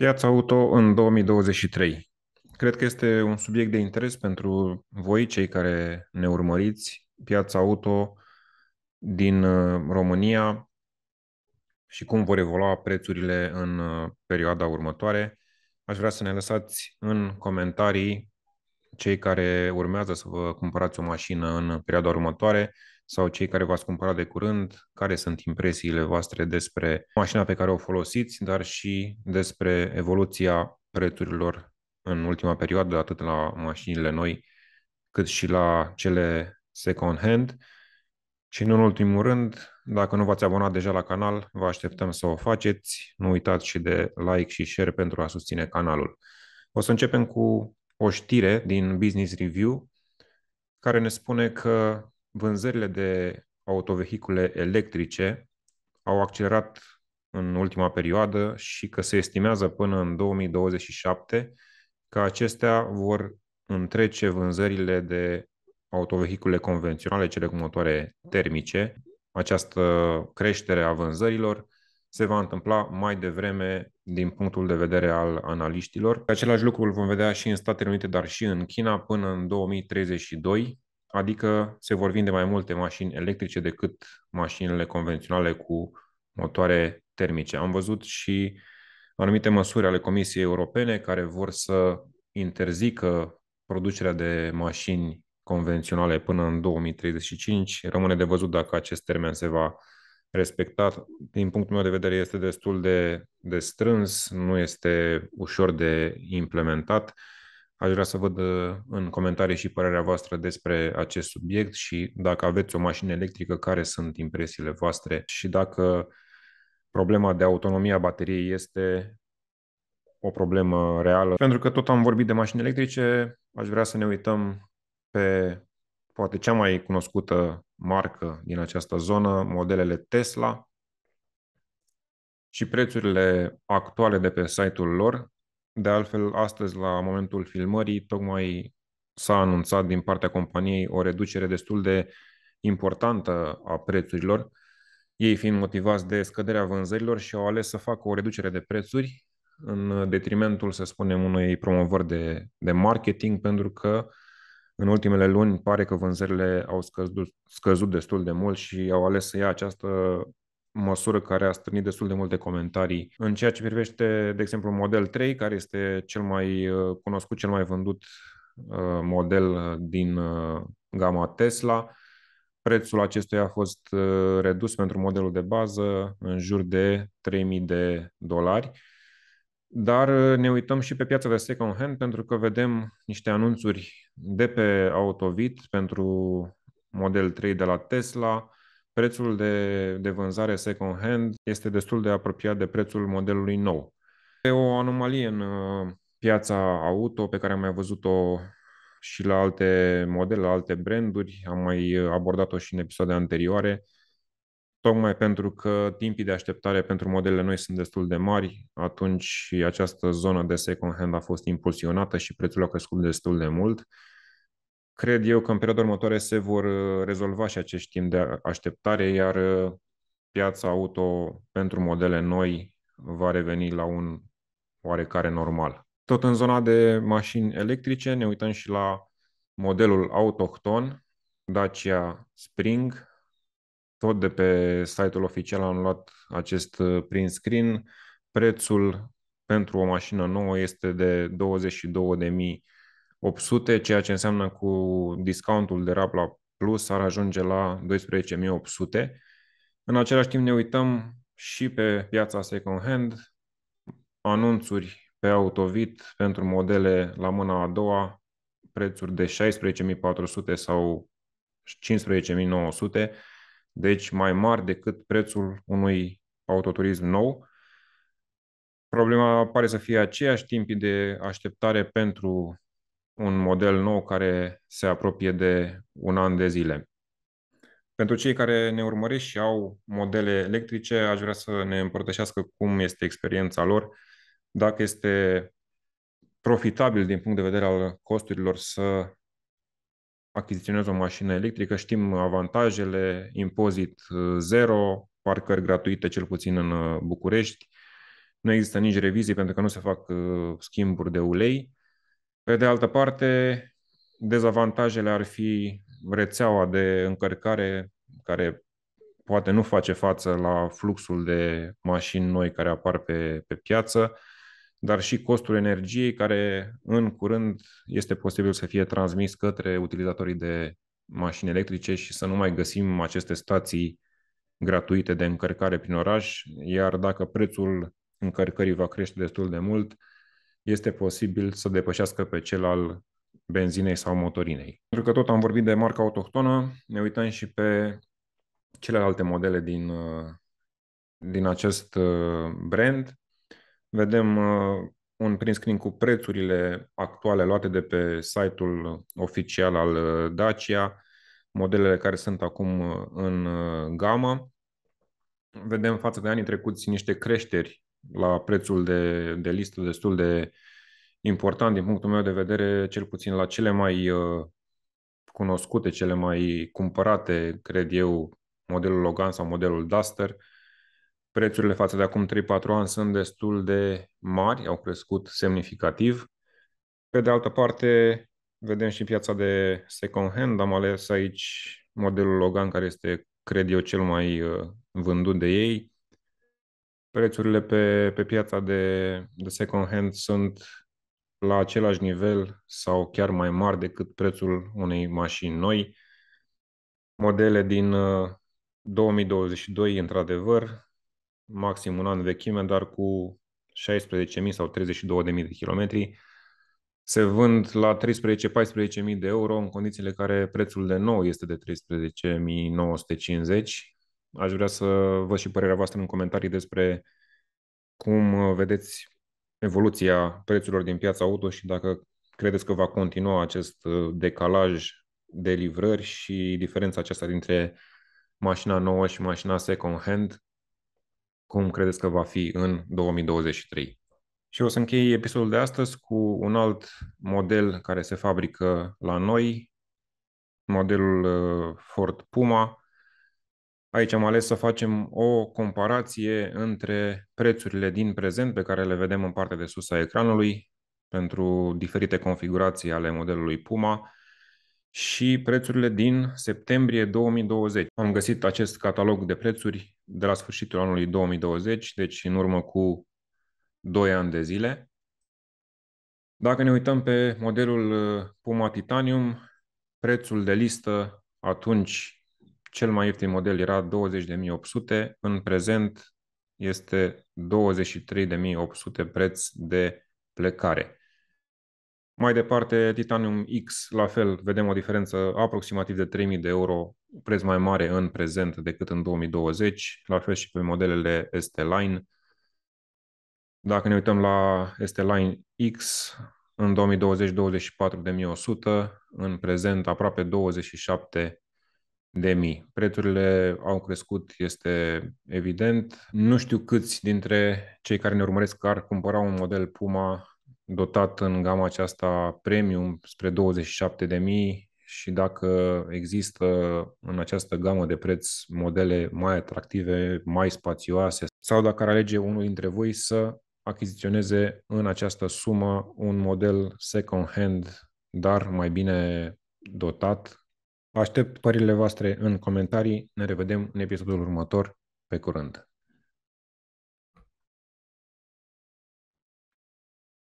Piața auto în 2023. Cred că este un subiect de interes pentru voi, cei care ne urmăriți. Piața auto din uh, România și cum vor evolua prețurile în uh, perioada următoare. Aș vrea să ne lăsați în comentarii cei care urmează să vă cumpărați o mașină în perioada următoare, sau cei care v-ați cumpărat de curând, care sunt impresiile voastre despre mașina pe care o folosiți, dar și despre evoluția prețurilor în ultima perioadă, atât la mașinile noi, cât și la cele second hand. Și în ultimul rând, dacă nu v-ați abonat deja la canal, vă așteptăm să o faceți. Nu uitați și de like și share pentru a susține canalul. O să începem cu o știre din Business Review care ne spune că vânzările de autovehicule electrice au accelerat în ultima perioadă și că se estimează până în 2027 că acestea vor întrece vânzările de autovehicule convenționale, cele cu motoare termice. Această creștere a vânzărilor se va întâmpla mai devreme din punctul de vedere al analiștilor. Același lucru îl vom vedea și în Statele Unite, dar și în China până în 2032, adică se vor vinde mai multe mașini electrice decât mașinile convenționale cu motoare termice. Am văzut și anumite măsuri ale Comisiei Europene care vor să interzică producerea de mașini convenționale până în 2035. Rămâne de văzut dacă acest termen se va respecta. Din punctul meu de vedere este destul de, de strâns, nu este ușor de implementat Aș vrea să văd uh, în comentarii și părerea voastră despre acest subiect și dacă aveți o mașină electrică, care sunt impresiile voastre și dacă problema de autonomia bateriei este o problemă reală. Pentru că tot am vorbit de mașini electrice, aș vrea să ne uităm pe poate cea mai cunoscută marcă din această zonă, modelele Tesla și prețurile actuale de pe site-ul lor, de altfel, astăzi, la momentul filmării, tocmai s-a anunțat din partea companiei o reducere destul de importantă a prețurilor, ei fiind motivați de scăderea vânzărilor și au ales să facă o reducere de prețuri în detrimentul, să spunem, unei promovări de, de marketing, pentru că în ultimele luni pare că vânzările au scăzut, scăzut destul de mult și au ales să ia această măsură care a strânit destul de multe comentarii. În ceea ce privește, de exemplu, Model 3, care este cel mai uh, cunoscut, cel mai vândut uh, model uh, din gama Tesla, prețul acestuia a fost redus pentru modelul de bază în jur de 3000 de dolari. Dar ne uităm și pe piața de second hand pentru că vedem niște anunțuri de pe Autovit pentru Model 3 de la Tesla, prețul de, de vânzare second hand este destul de apropiat de prețul modelului nou. E o anomalie în uh, piața auto pe care am mai văzut-o și la alte modele, la alte branduri, am mai uh, abordat-o și în episoade anterioare, tocmai pentru că timpii de așteptare pentru modelele noi sunt destul de mari, atunci această zonă de second hand a fost impulsionată și prețul a crescut destul de mult. Cred eu că în perioada următoare se vor uh, rezolva și acești timp de așteptare, iar uh, piața auto pentru modele noi va reveni la un oarecare normal. Tot în zona de mașini electrice ne uităm și la modelul autohton Dacia Spring. Tot de pe site-ul oficial am luat acest uh, print screen. Prețul pentru o mașină nouă este de 22.000 800, ceea ce înseamnă cu discountul de rabla plus ar ajunge la 12.800. În același timp ne uităm și pe piața second hand, anunțuri pe Autovit pentru modele la mâna a doua, prețuri de 16.400 sau 15.900, deci mai mari decât prețul unui autoturism nou. Problema pare să fie aceeași, timpii de așteptare pentru un model nou care se apropie de un an de zile. Pentru cei care ne urmăresc și au modele electrice, aș vrea să ne împărtășească cum este experiența lor, dacă este profitabil din punct de vedere al costurilor să achiziționeze o mașină electrică. Știm avantajele, impozit uh, zero, parcări gratuite cel puțin în uh, București, nu există nici revizii pentru că nu se fac uh, schimburi de ulei pe de altă parte, dezavantajele ar fi rețeaua de încărcare care poate nu face față la fluxul de mașini noi care apar pe, pe piață, dar și costul energiei care în curând este posibil să fie transmis către utilizatorii de mașini electrice și să nu mai găsim aceste stații gratuite de încărcare prin oraș, iar dacă prețul încărcării va crește destul de mult, este posibil să depășească pe cel al benzinei sau motorinei. Pentru că tot am vorbit de marca autohtonă, ne uităm și pe celelalte modele din, uh, din acest uh, brand. Vedem uh, un print screen cu prețurile actuale luate de pe site-ul oficial al Dacia, modelele care sunt acum în gamă. Vedem față de anii trecuți niște creșteri la prețul de, de listă destul de important din punctul meu de vedere, cel puțin la cele mai uh, cunoscute, cele mai cumpărate, cred eu, modelul Logan sau modelul Duster. Prețurile față de acum 3-4 ani sunt destul de mari, au crescut semnificativ. Pe de altă parte, vedem și piața de second hand, am ales aici modelul Logan care este, cred eu, cel mai uh, vândut de ei prețurile pe, pe piața de, de second hand sunt la același nivel sau chiar mai mari decât prețul unei mașini noi. Modele din 2022, uh, într-adevăr, maxim un an de vechime, dar cu 16.000 sau 32.000 de kilometri, se vând la 13-14.000 de euro în condițiile care prețul de nou este de 13.950 Aș vrea să văd și părerea voastră în comentarii despre cum uh, vedeți evoluția prețurilor din piața auto și dacă credeți că va continua acest uh, decalaj de livrări și diferența aceasta dintre mașina nouă și mașina second hand, cum credeți că va fi în 2023. Și o să închei episodul de astăzi cu un alt model care se fabrică la noi, modelul uh, Ford Puma, Aici am ales să facem o comparație între prețurile din prezent pe care le vedem în partea de sus a ecranului pentru diferite configurații ale modelului Puma și prețurile din septembrie 2020. Am găsit acest catalog de prețuri de la sfârșitul anului 2020, deci în urmă cu 2 ani de zile. Dacă ne uităm pe modelul uh, Puma Titanium, prețul de listă atunci cel mai ieftin model era 20.800, în prezent este 23.800 preț de plecare. Mai departe, Titanium X, la fel, vedem o diferență aproximativ de 3.000 de euro, preț mai mare în prezent decât în 2020, la fel și pe modelele ST-Line. Dacă ne uităm la ST-Line X, în 2020 24.100, în prezent aproape de mii. Prețurile au crescut, este evident. Nu știu câți dintre cei care ne urmăresc ar cumpăra un model Puma dotat în gama aceasta premium spre 27 de mii și dacă există în această gamă de preț modele mai atractive, mai spațioase sau dacă ar alege unul dintre voi să achiziționeze în această sumă un model second hand, dar mai bine dotat, Aștept părerile voastre în comentarii. Ne revedem în episodul următor. Pe curând!